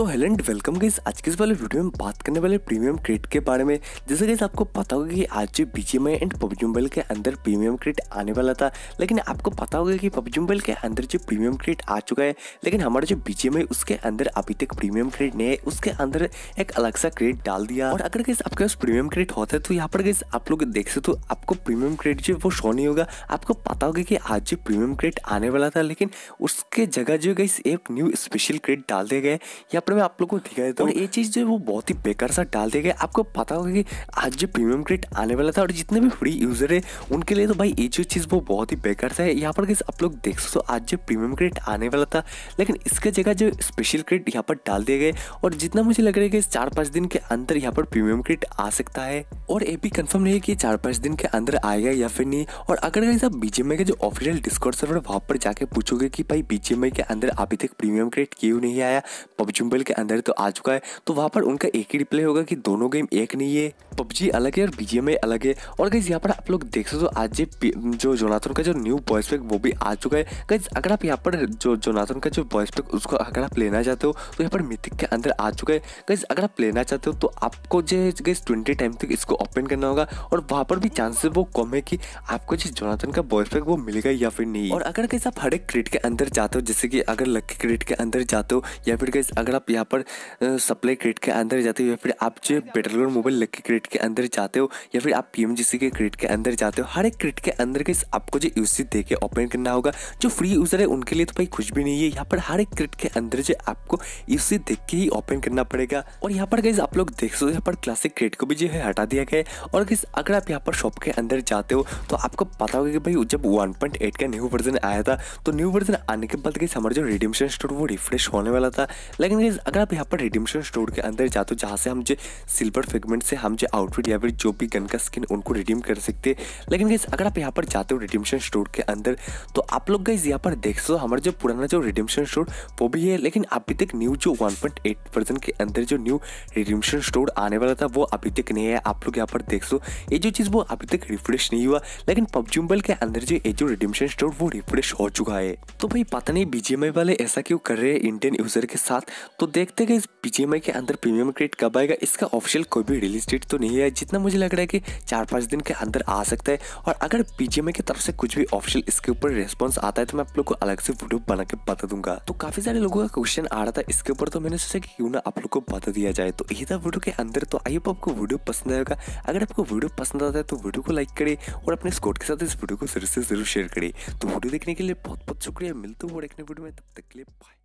तो hello and welcome गई आज के इस वाले वीडियो में बात करने वाले प्रीमियम क्रेट के बारे में जैसे गई आपको पता होगा कि आज जो बीजेम एंड पबजी मोबाइल के अंदर प्रीमियम क्रेट आने वाला था लेकिन आपको पता होगा कि पबजी मोबाइल के अंदर जो प्रीमियम क्रेट आ चुका है लेकिन हमारा जो बीजेम है उसके अंदर अभी तक प्रीमियम क्रेट नहीं है उसके अंदर एक अलग सा क्रेट डाल दिया और अगर गई आपके पास प्रीमियम क्रेट होता है तो यहाँ पर गई आप लोग देख सकते हो आपको प्रीमियम क्रेट जो वो शो नहीं होगा आपको पता होगा कि आज जो प्रीमियम क्रेट आने वाला था लेकिन उसके जगह जो गई एक न्यू स्पेशल क्रेट डाल दिया गया यहाँ कपड़े में आप लोग को दिखाई देता हूँ ये चीज़ जो है वो बहुत ही बेकार सा डाल दिया गया आपको पता होगा कि आज जो प्रीमियम क्रेट आने वाला था और जितने भी फ्री यूज़र है उनके लिए तो भाई ये जो चीज़ वो बहुत ही बेकार था यहाँ पर आप लोग देख सकते हो आज जो प्रीमियम क्रेट आने वाला था लेकिन इसके जगह जो स्पेशल क्रेट यहाँ पर डाल दिया गया और जितना मुझे लग रहा है कि चार पाँच दिन के अंदर यहाँ पर प्रीमियम क्रेट आ सकता है और ये भी कन्फर्म नहीं है कि चार पाँच दिन के अंदर आएगा या फिर नहीं और अगर गाइस आप बीजेएमआई के जो ऑफिशियल डिस्कॉर्ड सर्वर वहाँ पर जाके पूछोगे कि भाई बीजेएमआई के अंदर अभी तक प्रीमियम क्रेट क्यों नहीं आया पबजी मोबाइल के अंदर तो आ चुका है तो वहाँ पर उनका एक ही रिप्ले होगा कि दोनों गेम एक नहीं है पबजी अलग है और बीजीएमआई अलग है और गई यहाँ पर आप लोग देख सकते हो आज जो जोनाथन का जो न्यू बॉयस पैक वो भी आ चुका है गई अगर आप यहाँ पर जो जोनाथन का जो बॉयस पैक उसको अगर आप लेना चाहते हो तो यहाँ पर मिथिक के अंदर आ चुका है गई अगर आप लेना चाहते हो तो आपको जो गई ट्वेंटी टाइम तक इसको ओपन करना होगा और वहाँ पर भी चांसेस वो कम है कि आपको जिस जोनाथन का बॉयस पैक वो मिलेगा या फिर नहीं और अगर कैसे आप हर एक क्रेट के अंदर जाते हो जैसे कि अगर लक्की क्रेट के अंदर जाते हो या फिर कैसे अगर आप यहाँ पर सप्लाई क्रेट के अंदर जाते हो या फिर आप जो बेटर मोबाइल लकी क्रेट के अंदर जाते हो या फिर आप पी के क्रेट के अंदर जाते हो हर एक क्रेट के अंदर के आपको जो यूसी दे के ओपन करना होगा जो फ्री यूज़र है उनके लिए तो भाई कुछ भी नहीं है यहाँ पर हर एक क्रेट के अंदर जो आपको यूसी देख के ही ओपन करना पड़ेगा और यहाँ पर गई आप लोग देख सो यहाँ पर क्लासिक क्रेट को भी जो है हटा दिया गया है और गई अगर आप यहाँ पर शॉप के अंदर जाते हो तो आपको पता होगा कि भाई जब 1.8 का न्यू वर्जन आया था तो न्यू वर्जन आने के बाद गई हमारा जो रिडीमशन स्टोर वो रिफ्रेश होने वाला था लेकिन गाइज अगर आप यहाँ पर रिडीमशन स्टोर के अंदर जाते हो जहाँ से हम जो सिल्वर फेगमेंट से हम जो आउटफिट या फिर जो भी गन का स्किन उनको रिडीम कर सकते हैं लेकिन गाइज अगर आप यहाँ पर जाते हो रिडीमशन स्टोर के अंदर तो आप लोग गाइज यहाँ पर देख सो हमारा जो पुराना जो रिडीमशन स्टोर वो भी है लेकिन अभी तक न्यू जो वन परसेंट के अंदर जो न्यू रिडीमशन स्टोर आने वाला था वो अभी तक नहीं है आप लोग यहाँ पर देख सो ये जो चीज़ वो अभी तक रिफ्रेश नहीं हुआ लेकिन पबजुम्बल के अंदर जो ये जो रिडीमशन स्टोर वो रिफ्रेश हो चुका है तो भाई पता नहीं बीजेमआई वाले ऐसा क्यों कर रहे हैं इंडियन यूजर के साथ तो देखते हैं इस बीजेएमआई के अंदर प्रीमियम क्रेडिट कब आएगा इसका ऑफिशियल कोई भी रिलीज डेट तो नहीं है जितना मुझे लग रहा है कि चार पाँच दिन के अंदर आ सकता है और अगर बीजेएमआई की तरफ से कुछ भी ऑफिशियल इसके ऊपर रिस्पॉन्स आता है तो मैं आप लोग को अलग से वीडियो बना के बता दूंगा तो काफी सारे लोगों का क्वेश्चन आ रहा था इसके ऊपर तो मैंने सोचा की क्यों ना आप लोग को बता दिया जाए तो यही था वीडियो के अंदर तो आई होप आपको वीडियो पसंद आएगा अगर आपको वीडियो पसंद आता है तो वीडियो को लाइक करे और अपने स्कोट के साथ इस वीडियो को जरूर से जरूर शेयर करे तो वीडियो देखने के लिए बहुत बहुत शुक्रिया मिलते हुए वीडियो में तब तक के लिए बाय